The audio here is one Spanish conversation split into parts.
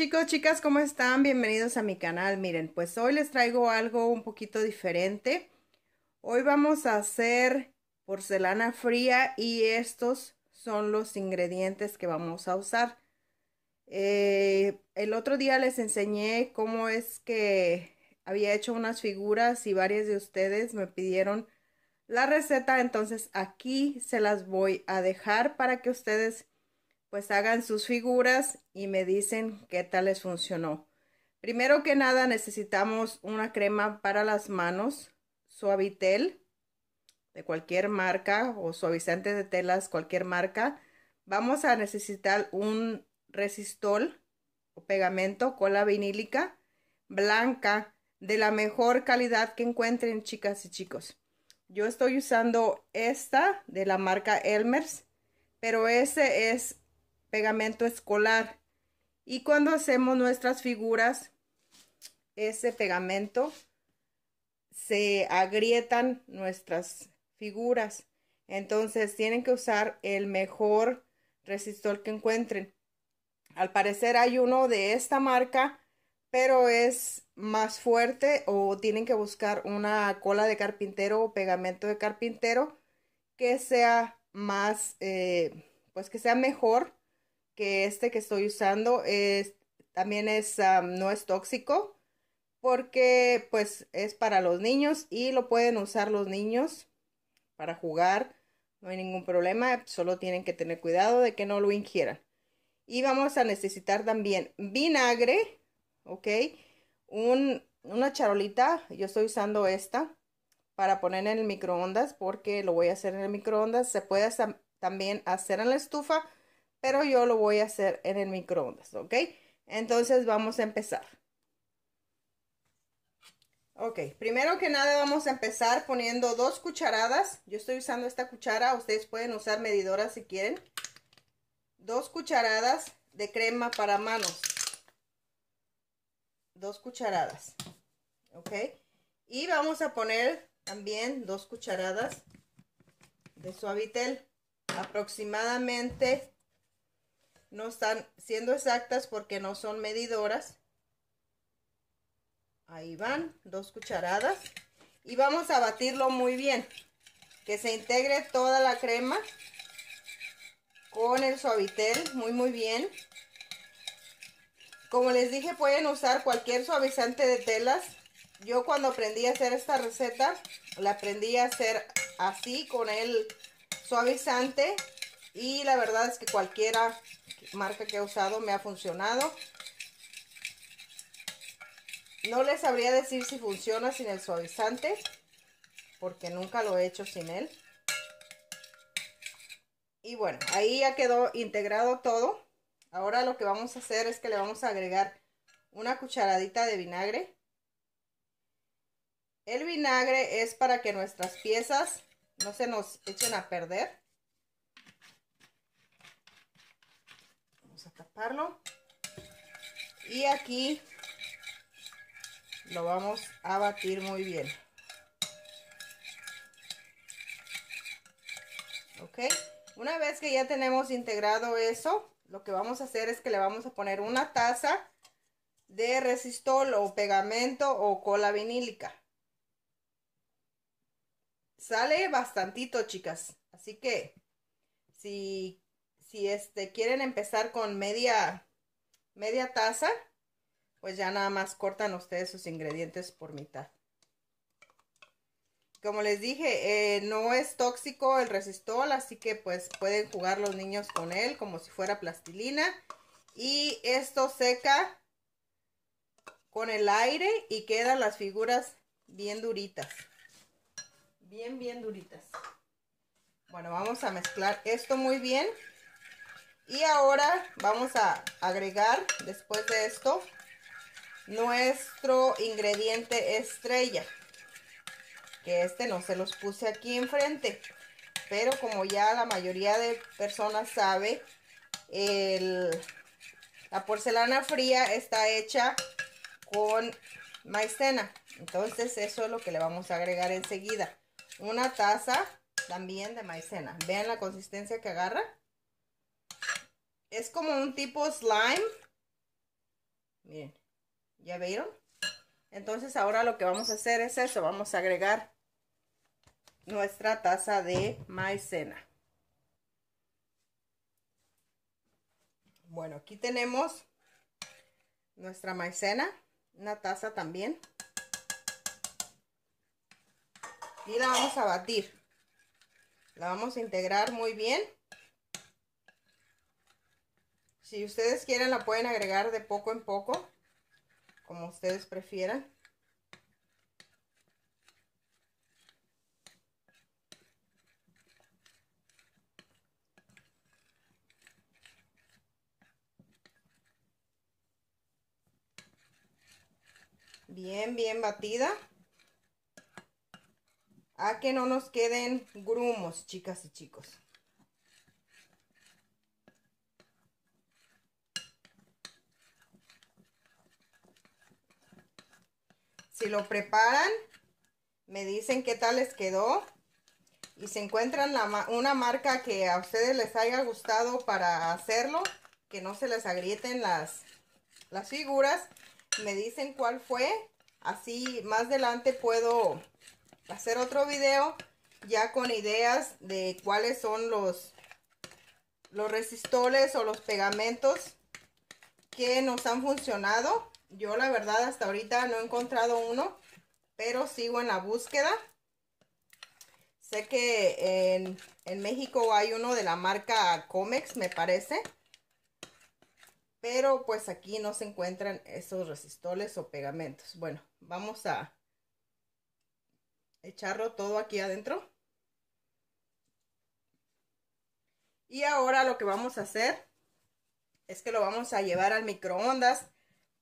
Chicos, chicas, ¿cómo están? Bienvenidos a mi canal. Miren, pues hoy les traigo algo un poquito diferente. Hoy vamos a hacer porcelana fría y estos son los ingredientes que vamos a usar. Eh, el otro día les enseñé cómo es que había hecho unas figuras y varias de ustedes me pidieron la receta. Entonces aquí se las voy a dejar para que ustedes pues hagan sus figuras y me dicen qué tal les funcionó. Primero que nada necesitamos una crema para las manos, suavitel de cualquier marca o suavizante de telas cualquier marca. Vamos a necesitar un resistol o pegamento cola vinílica blanca de la mejor calidad que encuentren chicas y chicos. Yo estoy usando esta de la marca Elmers, pero ese es pegamento escolar. Y cuando hacemos nuestras figuras, ese pegamento se agrietan nuestras figuras. Entonces tienen que usar el mejor resistor que encuentren. Al parecer hay uno de esta marca, pero es más fuerte o tienen que buscar una cola de carpintero o pegamento de carpintero que sea más, eh, pues que sea mejor que este que estoy usando es, también es, no es tóxico porque pues es para los niños y lo pueden usar los niños para jugar. No hay ningún problema, solo tienen que tener cuidado de que no lo ingieran. Y vamos a necesitar también vinagre, ¿ok? Un, una charolita, yo estoy usando esta para poner en el microondas porque lo voy a hacer en el microondas. Se puede también hacer en la estufa, pero yo lo voy a hacer en el microondas, ¿ok? Entonces vamos a empezar. Ok, primero que nada vamos a empezar poniendo dos cucharadas. Yo estoy usando esta cuchara, ustedes pueden usar medidoras si quieren. Dos cucharadas de crema para manos. Dos cucharadas. Ok. Y vamos a poner también dos cucharadas de suavitel. Aproximadamente no están siendo exactas porque no son medidoras. Ahí van, dos cucharadas. Y vamos a batirlo muy bien. Que se integre toda la crema con el suavitel muy muy bien. Como les dije pueden usar cualquier suavizante de telas. Yo cuando aprendí a hacer esta receta la aprendí a hacer así con el suavizante y la verdad es que cualquiera marca que he usado me ha funcionado. No les sabría decir si funciona sin el suavizante, porque nunca lo he hecho sin él. Y bueno, ahí ya quedó integrado todo. Ahora lo que vamos a hacer es que le vamos a agregar una cucharadita de vinagre. El vinagre es para que nuestras piezas no se nos echen a perder. Y aquí lo vamos a batir muy bien. Ok, una vez que ya tenemos integrado eso, lo que vamos a hacer es que le vamos a poner una taza de resistol o pegamento o cola vinílica. Sale bastantito, chicas. Así que si si este, quieren empezar con media media taza, pues ya nada más cortan ustedes sus ingredientes por mitad. Como les dije, eh, no es tóxico el resistol, así que pues pueden jugar los niños con él como si fuera plastilina. Y esto seca con el aire y quedan las figuras bien duritas. Bien, bien duritas. Bueno, vamos a mezclar esto muy bien. Y ahora vamos a agregar, después de esto, nuestro ingrediente estrella. Que este no se los puse aquí enfrente. Pero como ya la mayoría de personas sabe, el, la porcelana fría está hecha con maicena. Entonces eso es lo que le vamos a agregar enseguida. Una taza también de maicena. Vean la consistencia que agarra. Es como un tipo slime. Miren, ¿ya vieron? Entonces ahora lo que vamos a hacer es eso. Vamos a agregar nuestra taza de maicena. Bueno, aquí tenemos nuestra maicena, una taza también. Y la vamos a batir. La vamos a integrar muy bien. Si ustedes quieren la pueden agregar de poco en poco, como ustedes prefieran. bien, bien batida. A que no nos queden grumos, chicas y chicos. Si lo preparan, me dicen qué tal les quedó. Y si encuentran una marca que a ustedes les haya gustado para hacerlo, que no se les agrieten las, figuras, me dicen cuál fue. Así más adelante puedo hacer otro video ya con ideas de cuáles son los, los resistores o los pegamentos que nos han funcionado yo la verdad hasta ahorita no he encontrado uno, pero sigo en la búsqueda. Sé que en, México hay uno de la marca Comex, me parece. Pero pues aquí no se encuentran esos resistoles o pegamentos. Bueno, vamos a echarlo todo aquí adentro. Y ahora lo que vamos a hacer es que lo vamos a llevar al microondas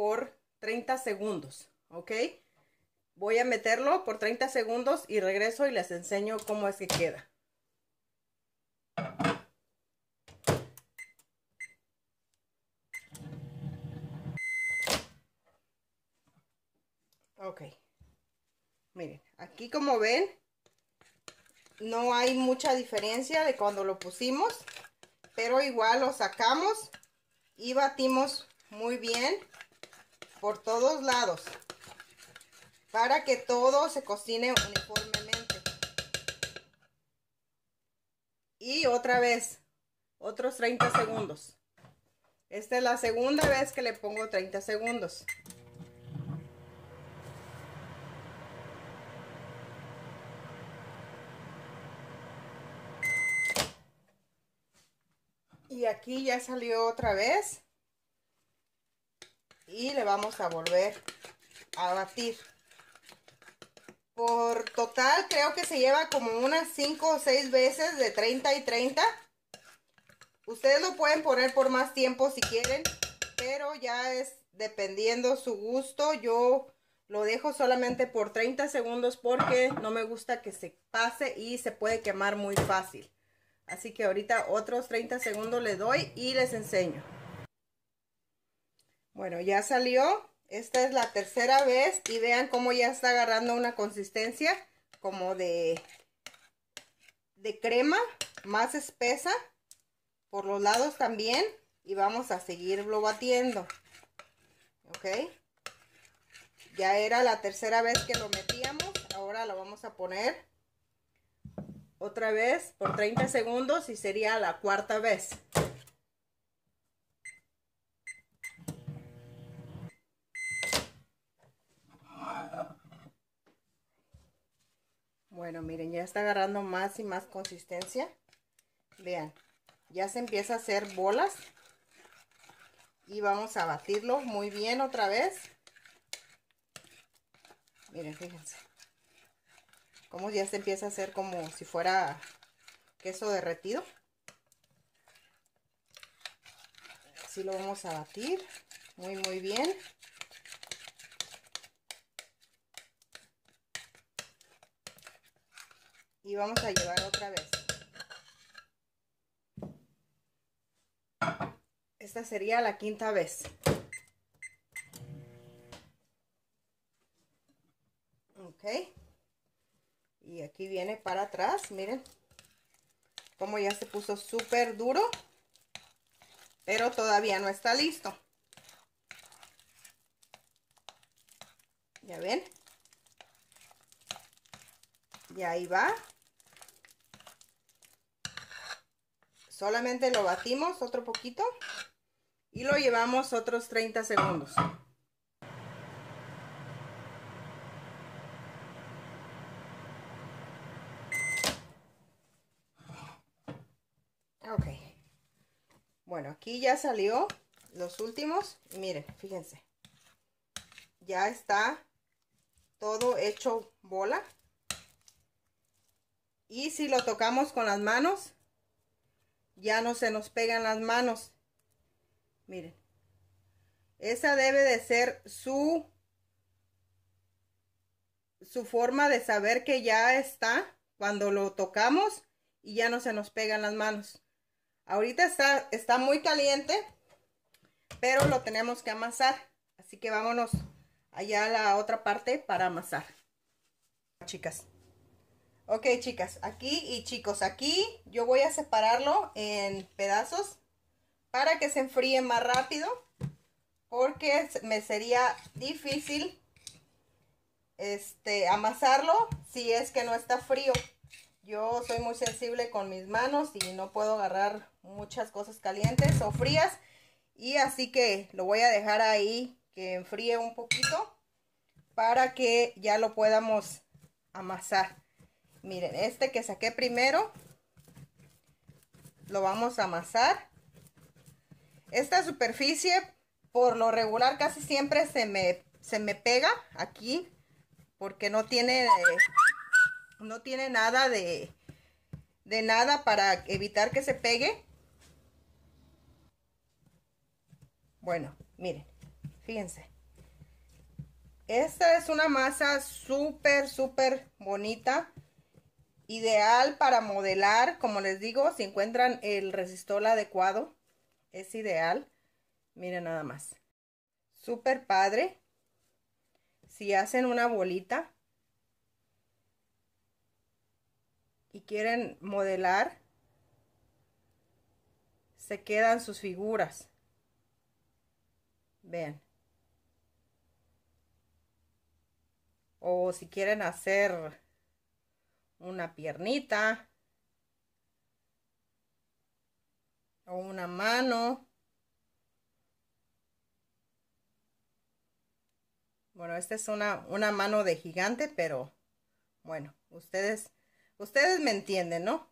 por 30 segundos, ¿ok? Voy a meterlo por 30 segundos y regreso y les enseño cómo es que queda. Ok. Miren, aquí como ven, no hay mucha diferencia de cuando lo pusimos, pero igual lo sacamos y batimos muy bien por todos lados para que todo se cocine uniformemente. Y otra vez, otros 30 segundos. Esta es la segunda vez que le pongo 30 segundos. Y aquí ya salió otra vez y le vamos a volver a batir. Por total creo que se lleva como unas 5 o 6 veces de 30 y 30. Ustedes lo pueden poner por más tiempo si quieren, pero ya es dependiendo su gusto. Yo lo dejo solamente por 30 segundos porque no me gusta que se pase y se puede quemar muy fácil. Así que ahorita otros 30 segundos le doy y les enseño. Bueno, ya salió. Esta es la tercera vez y vean cómo ya está agarrando una consistencia como de, de crema más espesa por los lados también y vamos a seguirlo batiendo. ¿Ok? Ya era la tercera vez que lo metíamos, ahora lo vamos a poner otra vez por 30 segundos y sería la cuarta vez. Bueno, miren, ya está agarrando más y más consistencia. Vean, ya se empieza a hacer bolas. Y vamos a batirlo muy bien otra vez. Miren, fíjense. Como ya se empieza a hacer como si fuera queso derretido. Así lo vamos a batir muy, muy bien. y vamos a llevar otra vez. Esta sería la quinta vez. Ok. Y aquí viene para atrás, miren. Como ya se puso súper duro. Pero todavía no está listo. ¿Ya ven? Y ahí va. Solamente lo batimos otro poquito y lo llevamos otros 30 segundos. Ok. Bueno, aquí ya salió los últimos. Miren, fíjense. Ya está todo hecho bola. Y si lo tocamos con las manos, ya no se nos pegan las manos. Miren. Esa debe de ser su, su forma de saber que ya está cuando lo tocamos y ya no se nos pegan las manos. Ahorita está, está muy caliente, pero lo tenemos que amasar. Así que vámonos allá a la otra parte para amasar. Chicas. Ok, chicas, aquí y chicos, aquí yo voy a separarlo en pedazos para que se enfríe más rápido porque me sería difícil este, amasarlo si es que no está frío. Yo soy muy sensible con mis manos y no puedo agarrar muchas cosas calientes o frías. Y así que lo voy a dejar ahí que enfríe un poquito para que ya lo podamos amasar. Miren, este que saqué primero, lo vamos a amasar. Esta superficie, por lo regular, casi siempre se me, se me pega aquí, porque no tiene, no tiene nada de, de nada para evitar que se pegue. Bueno, miren, fíjense. Esta es una masa súper, súper bonita. Ideal para modelar, como les digo, si encuentran el resistor adecuado, es ideal. Miren nada más. Súper padre. Si hacen una bolita y quieren modelar, se quedan sus figuras. Vean. O si quieren hacer una piernita o una mano. Bueno, esta es una, una mano de gigante, pero bueno, ustedes, ustedes me entienden, ¿no?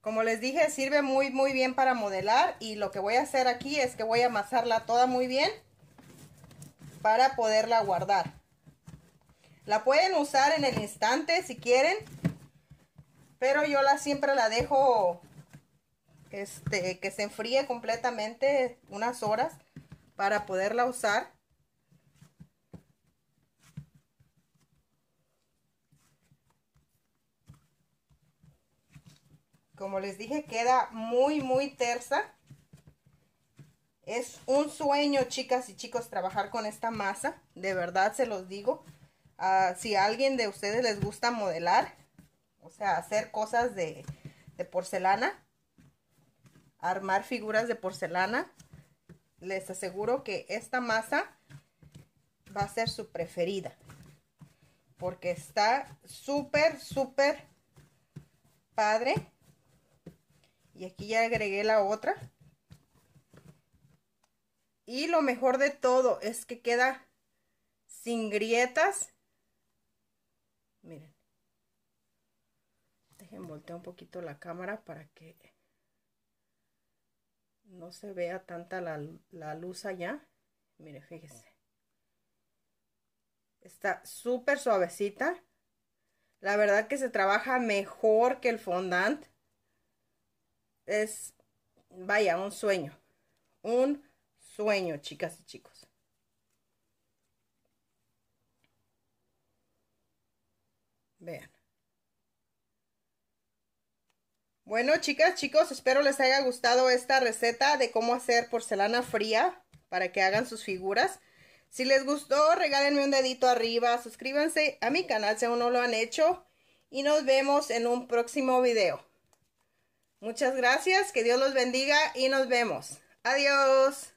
Como les dije, sirve muy, muy bien para modelar y lo que voy a hacer aquí es que voy a amasarla toda muy bien para poderla guardar. La pueden usar en el instante si quieren, pero yo la siempre la dejo este, que se enfríe completamente unas horas para poderla usar. Como les dije, queda muy, muy tersa. Es un sueño, chicas y chicos, trabajar con esta masa. De verdad se los digo. Ah, si a alguien de ustedes les gusta modelar, o sea, hacer cosas de, de porcelana, armar figuras de porcelana, les aseguro que esta masa va a ser su preferida. Porque está súper, súper padre. Y aquí ya agregué la otra. Y lo mejor de todo es que queda sin grietas. Miren. Dejen voltear un poquito la cámara para que no se vea tanta la, luz allá. Miren, fíjense. Está súper suavecita. La verdad que se trabaja mejor que el fondant. Es, vaya, un sueño. Un sueño, chicas y chicos. Vean. Bueno, chicas, chicos, espero les haya gustado esta receta de cómo hacer porcelana fría para que hagan sus figuras. Si les gustó, regálenme un dedito arriba, suscríbanse a mi canal si aún no lo han hecho y nos vemos en un próximo video. Muchas gracias, que Dios los bendiga y nos vemos. Adiós.